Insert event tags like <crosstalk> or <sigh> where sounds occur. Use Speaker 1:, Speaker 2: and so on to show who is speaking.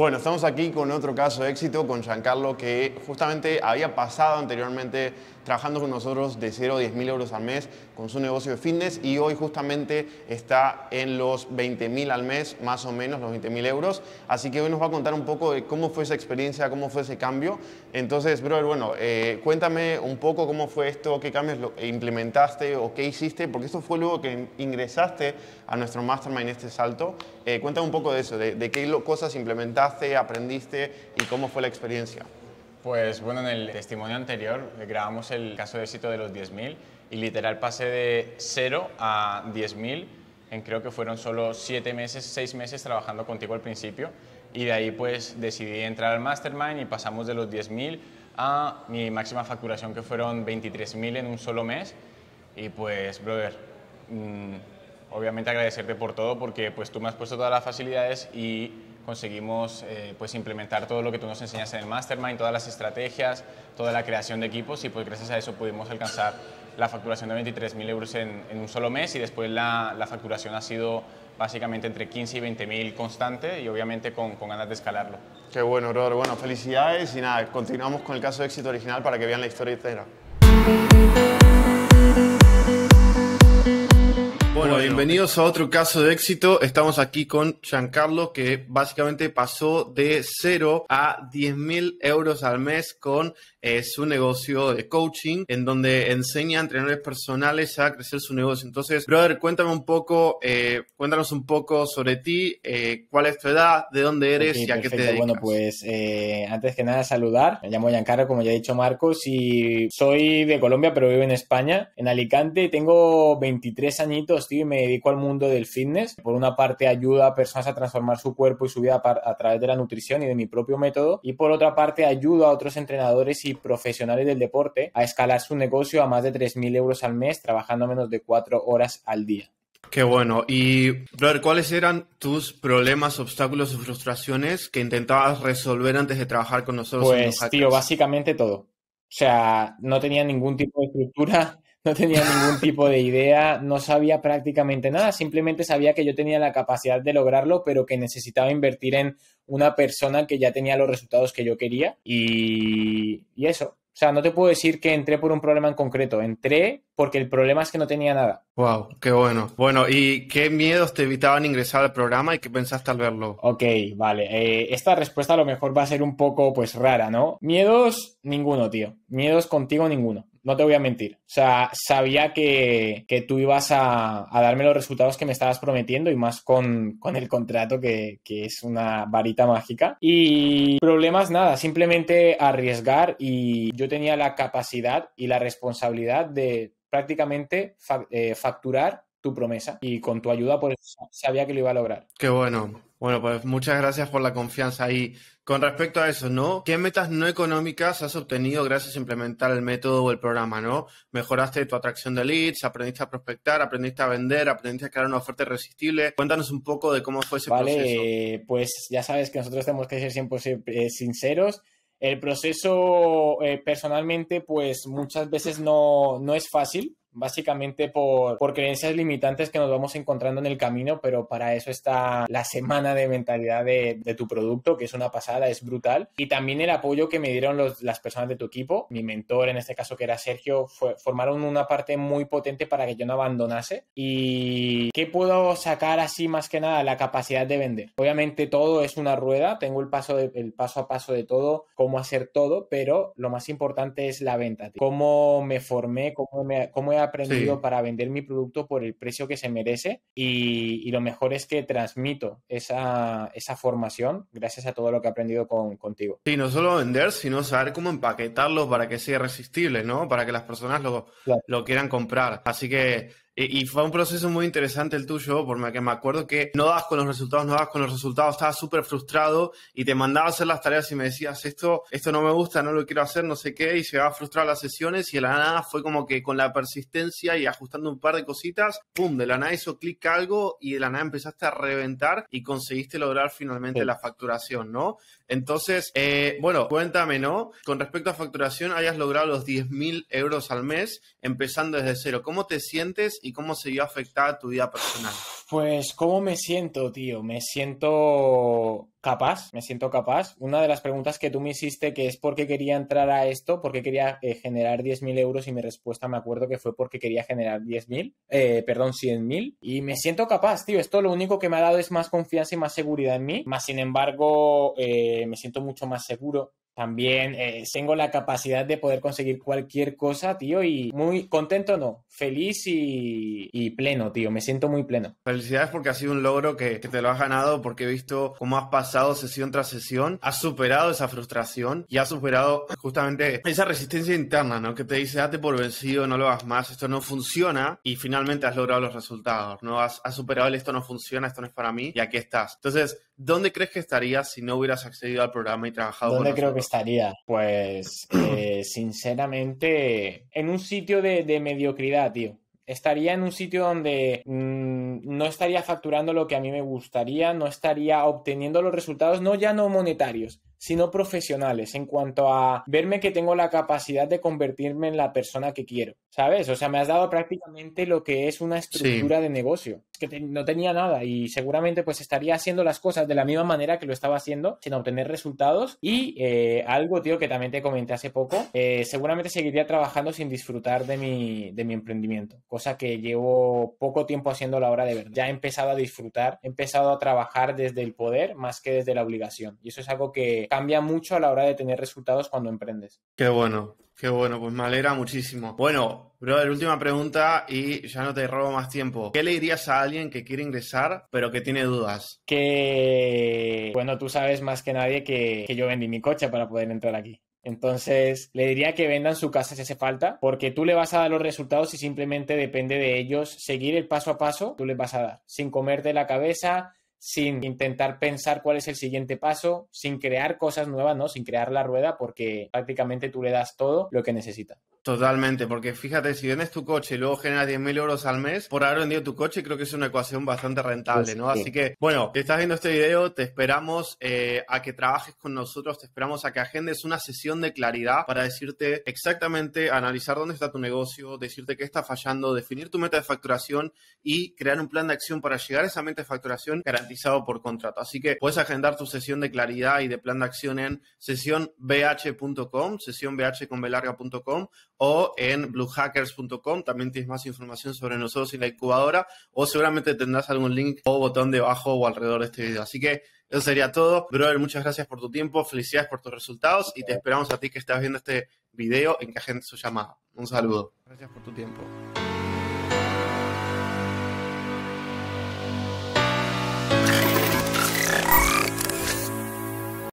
Speaker 1: Bueno, estamos aquí con otro caso de éxito, con Giancarlo, que justamente había pasado anteriormente trabajando con nosotros de 0 a 10 mil euros al mes con su negocio de fitness y hoy justamente está en los 20 mil al mes, más o menos los 20 mil euros. Así que hoy nos va a contar un poco de cómo fue esa experiencia, cómo fue ese cambio. Entonces, brother, bueno, eh, cuéntame un poco cómo fue esto, qué cambios implementaste o qué hiciste, porque esto fue luego que ingresaste a nuestro mastermind este salto. Eh, cuéntame un poco de eso, de, de qué cosas implementaste, aprendiste y cómo fue la experiencia.
Speaker 2: Pues bueno, en el testimonio anterior grabamos el caso de éxito de los 10.000 y literal pasé de 0 a 10.000 en creo que fueron solo 7 meses, 6 meses trabajando contigo al principio y de ahí pues decidí entrar al Mastermind y pasamos de los 10.000 a mi máxima facturación que fueron 23.000 en un solo mes y pues brother, mm, obviamente agradecerte por todo porque pues tú me has puesto todas las facilidades y conseguimos eh, pues implementar todo lo que tú nos enseñas en el Mastermind, todas las estrategias, toda la creación de equipos y pues gracias a eso pudimos alcanzar la facturación de 23.000 euros en, un solo mes y después la, facturación ha sido básicamente entre 15 y 20.000 constante y obviamente con, con ganas de escalarlo.
Speaker 1: Qué bueno, Rodor. Bueno, felicidades y nada, continuamos con el caso de éxito original para que vean la historia entera. Bueno, bienvenidos a otro caso de éxito. Estamos aquí con Giancarlo, que básicamente pasó de 0 a 10 mil euros al mes con eh, su negocio de coaching, en donde enseña a entrenadores personales a crecer su negocio. Entonces, brother, cuéntame un poco, eh, cuéntanos un poco sobre ti, eh, cuál es tu edad, de dónde eres y a qué te dedicas. Bueno,
Speaker 2: pues antes que nada saludar. Me llamo Giancarlo, como ya ha dicho Marcos, y soy de Colombia, pero vivo en España, en Alicante, tengo 23 añitos y me dedico al mundo del fitness. Por una parte ayudo a personas a transformar su cuerpo y su vida a través de la nutrición y de mi propio método. Y por otra parte ayudo a otros entrenadores y profesionales del deporte a escalar su negocio a más de 3.000 euros al mes trabajando menos de cuatro horas al día.
Speaker 1: Qué bueno. Y, brother, ¿cuáles eran tus problemas, obstáculos o frustraciones que intentabas resolver antes de trabajar con nosotros? Pues, los tío,
Speaker 2: básicamente
Speaker 1: todo. O sea, no tenía ningún tipo de
Speaker 2: estructura, no tenía ningún tipo de idea, no sabía prácticamente nada, simplemente sabía que yo tenía la capacidad de lograrlo, pero que necesitaba invertir en una persona que ya tenía los resultados que yo quería
Speaker 1: y,
Speaker 2: eso. O sea, no te puedo decir que entré por un problema en concreto, entré porque el problema es que no tenía nada.
Speaker 1: Wow, qué bueno. Bueno, ¿y qué miedos
Speaker 2: te evitaban ingresar al programa y qué pensaste al verlo? Ok, vale. Eh, esta respuesta a lo mejor va a ser un poco, pues, rara, ¿no? Miedos, ninguno, tío. Miedos contigo, ninguno no te voy a mentir. O sea, sabía que, que tú ibas a, darme los resultados que me estabas prometiendo y más con, el contrato que, es una varita mágica. Y problemas nada, simplemente arriesgar y yo tenía la capacidad y la responsabilidad de prácticamente eh, facturar tu promesa y con tu ayuda por eso sabía que lo iba a lograr.
Speaker 1: Qué bueno, bueno, pues muchas gracias por la confianza. Y con respecto a eso, ¿no? ¿Qué metas no económicas has obtenido gracias a implementar el método o el programa, ¿no? Mejoraste tu atracción de leads, aprendiste a prospectar, aprendiste a vender, aprendiste a crear una oferta irresistible. Cuéntanos un poco de cómo fue ese proceso. Vale,
Speaker 2: pues ya sabes que nosotros tenemos que ser siempre eh, sinceros. El proceso, eh, personalmente, pues muchas veces no, no es fácil básicamente por, por, creencias limitantes que nos vamos encontrando en el camino, pero para eso está la semana de mentalidad de, de tu producto, que es una pasada, es brutal. Y también el apoyo que me dieron los, las personas de tu equipo, mi mentor en este caso que era Sergio, fue, formaron una parte muy potente para que yo no abandonase. ¿Y qué puedo sacar así más que nada? La capacidad de vender. Obviamente todo es una rueda, tengo el paso, el paso a paso de todo, cómo hacer todo, pero lo más importante es la venta. Cómo me formé, cómo, cómo he aprendido para vender mi producto por el precio que se merece y, lo mejor es que transmito esa, esa, formación gracias a todo lo que he aprendido con,
Speaker 1: contigo. Sí, no solo vender, sino saber cómo empaquetarlo para que sea resistible, ¿no? Para que las personas lo, lo quieran comprar. Así que eh, y fue un proceso muy interesante el tuyo, porque me acuerdo que no dabas con los resultados, no dabas con los resultados, estabas súper frustrado y te mandaba a hacer las tareas y me decías, esto, esto no me gusta, no lo quiero hacer, no sé qué, y se frustrado a las sesiones y de la nada fue como que con la persistencia y ajustando un par de cositas, ¡pum! De la nada hizo clic algo y de la nada empezaste a reventar y conseguiste lograr finalmente la facturación, ¿no? Entonces, eh, bueno, cuéntame, ¿no? Con respecto a facturación, hayas logrado los 10.000 euros al mes empezando desde cero. ¿Cómo te sientes? y cómo se vio afectada tu vida personal?
Speaker 2: Pues, ¿cómo me siento, tío? Me siento capaz, me siento capaz. Una de las preguntas que tú me hiciste, que es por qué quería entrar a esto, por qué quería eh, generar 10.000 euros, y mi respuesta me acuerdo que fue porque quería generar 10.000, eh, perdón, 100.000. Y me siento capaz, tío. Esto lo único que me ha dado es más confianza y más seguridad en mí. Más sin embargo, eh, me siento mucho más seguro, también eh, tengo la capacidad de poder conseguir cualquier cosa, tío, y
Speaker 1: muy contento, no, feliz y, y pleno, tío, me siento muy pleno. Felicidades porque ha sido un logro que, te lo has ganado, porque he visto cómo has pasado sesión tras sesión, has superado esa frustración y has superado justamente esa resistencia interna, ¿no? Que te dice, date por vencido, no lo hagas más, esto no funciona y finalmente has logrado los resultados, ¿no? Has, has superado el esto no funciona, esto no es para mí y aquí estás. Entonces, ¿dónde crees que estarías si no hubieras accedido al programa y trabajado? ¿Dónde creo
Speaker 2: que estaría? Pues <clears throat> eh, sinceramente en un sitio de, mediocridad, tío estaría en un sitio donde mm, no estaría facturando lo que a mí me gustaría, no estaría obteniendo los resultados, no ya no monetarios, sino profesionales, en cuanto a verme que tengo la capacidad de convertirme en la persona que quiero, ¿sabes? O sea, me has dado prácticamente lo que es una estructura de negocio, que no tenía nada y seguramente pues estaría haciendo las cosas de la misma manera que lo estaba haciendo, sin obtener resultados y eh, algo, tío, que también te comenté hace poco, eh, seguramente seguiría trabajando sin disfrutar de mi, de mi emprendimiento, cosa que llevo poco tiempo haciendo a la hora de ver. Ya he empezado a disfrutar, he empezado a trabajar desde el poder más que desde la obligación y eso es algo que cambia
Speaker 1: mucho a la hora de tener resultados cuando emprendes. Qué bueno, qué bueno, pues me alegra muchísimo. Bueno, la última pregunta y ya no te robo más tiempo. ¿Qué le dirías a alguien que quiere ingresar pero que tiene dudas? Que, bueno, tú sabes más que nadie que, que yo vendí
Speaker 2: mi coche para poder entrar aquí. Entonces, le diría que vendan su casa si hace falta, porque tú le vas a dar los resultados y simplemente depende de ellos seguir el paso a paso, tú les vas a dar, sin comerte la cabeza, sin intentar pensar cuál es el siguiente paso, sin crear cosas nuevas,
Speaker 1: ¿no? Sin crear la rueda porque prácticamente tú le das todo lo que necesita. Totalmente, porque fíjate, si vendes tu coche y luego generas 10.000 euros al mes, por haber vendido tu coche creo que es una ecuación bastante rentable, ¿no? Así que, bueno, si estás viendo este video, te esperamos eh, a que trabajes con nosotros, te esperamos a que agendes una sesión de claridad para decirte exactamente, analizar dónde está tu negocio, decirte qué está fallando, definir tu meta de facturación y crear un plan de acción para llegar a esa meta de facturación garantizado por contrato. Así que puedes agendar tu sesión de claridad y de plan de acción en sesiónbh.com, bh con o en bluehackers.com. También tienes más información sobre nosotros y la incubadora o seguramente tendrás algún link o botón debajo o alrededor de este video. Así que eso sería todo. Brother, muchas gracias por tu tiempo, felicidades por tus resultados y te esperamos a ti que estás viendo este video en que agentes su llamada. Un saludo.
Speaker 2: Gracias por tu tiempo.